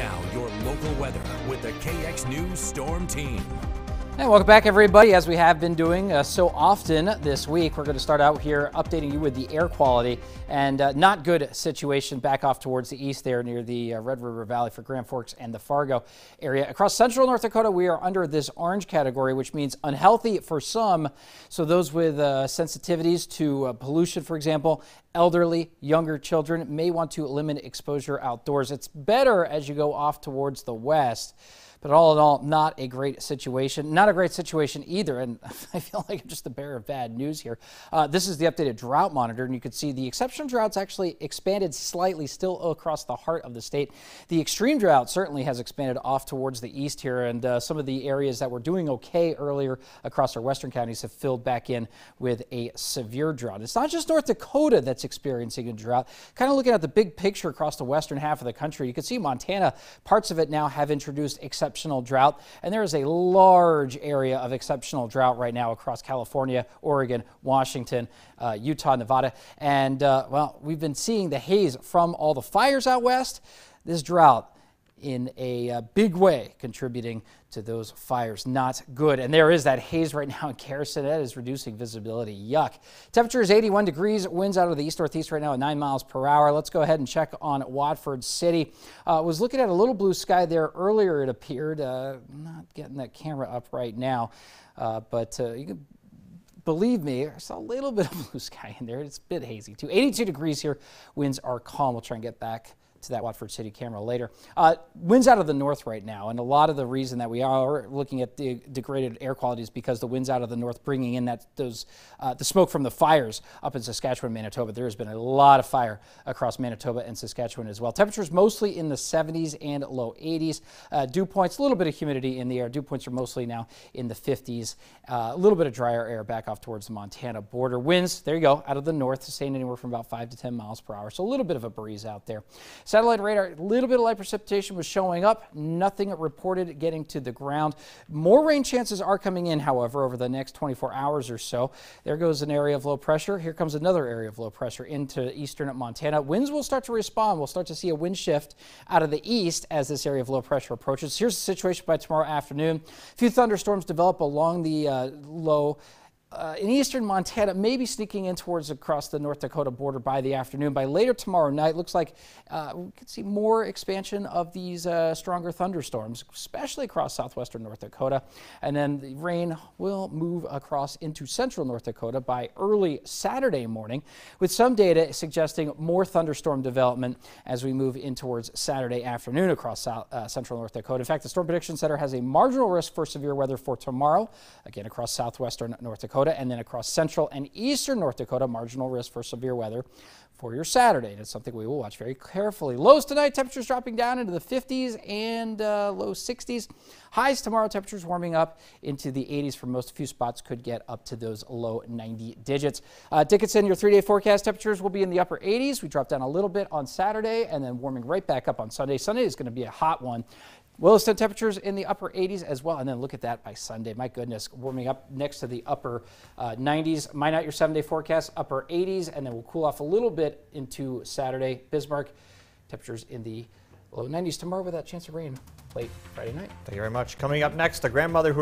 Now, your local weather with the KX News Storm Team. And welcome back, everybody. As we have been doing uh, so often this week, we're going to start out here updating you with the air quality and uh, not good situation back off towards the east there near the uh, Red River Valley for Grand Forks and the Fargo area. Across central North Dakota, we are under this orange category, which means unhealthy for some. So, those with uh, sensitivities to uh, pollution, for example, elderly, younger children may want to limit exposure outdoors. It's better as you go off towards the west. But all in all, not a great situation. Not a great situation either. And I feel like I'm just the bearer of bad news here. Uh, this is the updated drought monitor, and you can see the exceptional droughts actually expanded slightly, still across the heart of the state. The extreme drought certainly has expanded off towards the east here, and uh, some of the areas that were doing okay earlier across our western counties have filled back in with a severe drought. It's not just North Dakota that's experiencing a drought. Kind of looking at the big picture across the western half of the country, you can see Montana, parts of it now have introduced exceptional drought, and there is a large area of exceptional drought right now across California, Oregon, Washington, uh, Utah, Nevada. And uh, well, we've been seeing the haze from all the fires out west. This drought in a uh, big way, contributing to those fires. Not good. And there is that haze right now in Carson. That is reducing visibility. Yuck. Temperature is 81 degrees. Winds out of the east northeast right now at 9 miles per hour. Let's go ahead and check on Watford City. Uh, was looking at a little blue sky there earlier, it appeared. Uh, not getting that camera up right now, uh, but uh, you can believe me, I saw a little bit of blue sky in there. It's a bit hazy too. 82 degrees here. Winds are calm. We'll try and get back to that Watford City camera later. Uh, winds out of the north right now, and a lot of the reason that we are looking at the degraded air quality is because the winds out of the north bringing in that those uh, the smoke from the fires up in Saskatchewan, Manitoba. There has been a lot of fire across Manitoba and Saskatchewan as well. Temperatures mostly in the 70s and low 80s. Uh, dew points, a little bit of humidity in the air. Dew points are mostly now in the 50s. Uh, a little bit of drier air back off towards the Montana border. Winds, there you go, out of the north, staying anywhere from about 5 to 10 miles per hour. So a little bit of a breeze out there. Satellite radar, a little bit of light precipitation was showing up, nothing reported getting to the ground. More rain chances are coming in, however, over the next 24 hours or so. There goes an area of low pressure. Here comes another area of low pressure into eastern Montana. Winds will start to respond. We'll start to see a wind shift out of the east as this area of low pressure approaches. Here's the situation by tomorrow afternoon. A few thunderstorms develop along the uh, low uh, in eastern Montana, maybe sneaking in towards across the North Dakota border by the afternoon. By later tomorrow night, looks like uh, we could see more expansion of these uh, stronger thunderstorms, especially across southwestern North Dakota. And then the rain will move across into central North Dakota by early Saturday morning, with some data suggesting more thunderstorm development as we move in towards Saturday afternoon across south, uh, central North Dakota. In fact, the Storm Prediction Center has a marginal risk for severe weather for tomorrow, again across southwestern North Dakota. Dakota, and then across central and eastern North Dakota, marginal risk for severe weather for your Saturday. It's something we will watch very carefully. Lows tonight, temperatures dropping down into the 50s and uh, low 60s. Highs tomorrow, temperatures warming up into the 80s for most. A few spots could get up to those low 90 digits. Uh, Dickinson, your three-day forecast temperatures will be in the upper 80s. We drop down a little bit on Saturday and then warming right back up on Sunday. Sunday is going to be a hot one. Williston temperatures in the upper 80s as well. And then look at that by Sunday. My goodness, warming up next to the upper uh, 90s. Mine out your seven day forecast, upper 80s, and then we'll cool off a little bit into Saturday. Bismarck, temperatures in the low 90s tomorrow with that chance of rain late Friday night. Thank you very much. Coming up next, a grandmother who